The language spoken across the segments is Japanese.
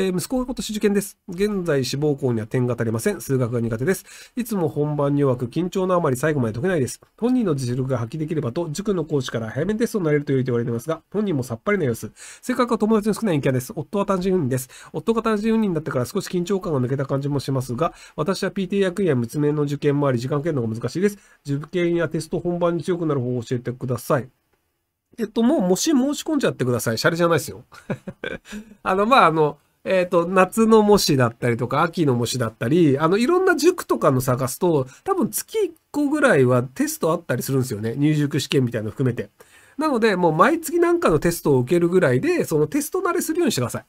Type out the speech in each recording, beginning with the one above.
えー、息子が今年受験です。現在志望校には点が足りません。数学が苦手です。いつも本番に弱く緊張のあまり最後まで解けないです。本人の実力が発揮できればと、塾の講師から早めにテストになれると言われていますが、本人もさっぱりな様子。性格は友達の少ない陰キャです。夫は単純運です。夫が単純運任になってから少し緊張感が抜けた感じもしますが、私は PT 役員や娘の受験もあり、時間経るのが難しいです。受験やテスト本番に強くなる方法を教えてください。えっと、もう、もし申し込んじゃってください。シャレじゃないですよ。あの、まあ、あの、えっ、ー、と、夏の模試だったりとか、秋の模試だったり、あの、いろんな塾とかの探すと、多分月1個ぐらいはテストあったりするんですよね。入塾試験みたいなの含めて。なので、もう毎月なんかのテストを受けるぐらいで、そのテスト慣れするようにしてください。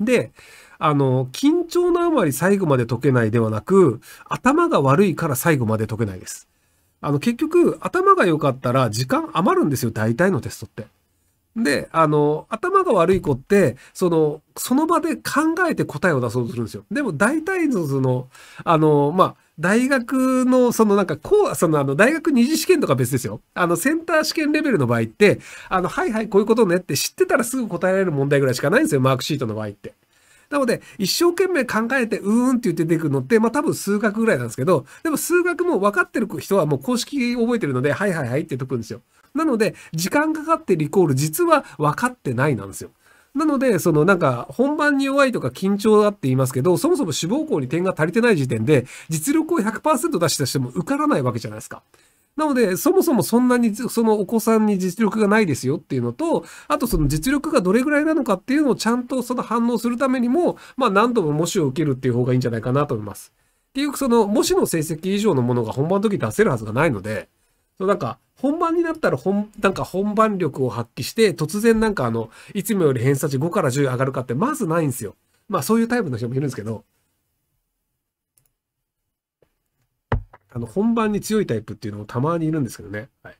で、あの、緊張のあまり最後まで解けないではなく、頭が悪いから最後まで解けないです。あの、結局、頭が良かったら時間余るんですよ、大体のテストって。で、あの、頭が悪い子って、その、その場で考えて答えを出そうとするんですよ。でも大体の、その、あの、まあ、大学の、そのなんか、こう、そのあの、大学二次試験とか別ですよ。あの、センター試験レベルの場合って、あの、はいはい、こういうことねって知ってたらすぐ答えられる問題ぐらいしかないんですよ、マークシートの場合って。なので、一生懸命考えて、うーんって言って出てくるのって、まあ多分数学ぐらいなんですけど、でも数学も分かってる人はもう公式覚えてるので、はいはいはいって解くんですよ。なので、時間かかってリコール、実は分かってないなんですよ。なので、そのなんか本番に弱いとか緊張だって言いますけど、そもそも志望校に点が足りてない時点で、実力を100%出したとしても受からないわけじゃないですか。なので、そもそもそんなに、そのお子さんに実力がないですよっていうのと、あとその実力がどれぐらいなのかっていうのをちゃんとその反応するためにも、まあ何度も模試を受けるっていう方がいいんじゃないかなと思います。結局その模試の成績以上のものが本番の時に出せるはずがないので、そのなんか、本番になったら本、なんか本番力を発揮して、突然なんかあの、いつもより偏差値5から10上がるかってまずないんですよ。まあそういうタイプの人もいるんですけど、あの、本番に強いタイプっていうのもたまにいるんですけどね。はい。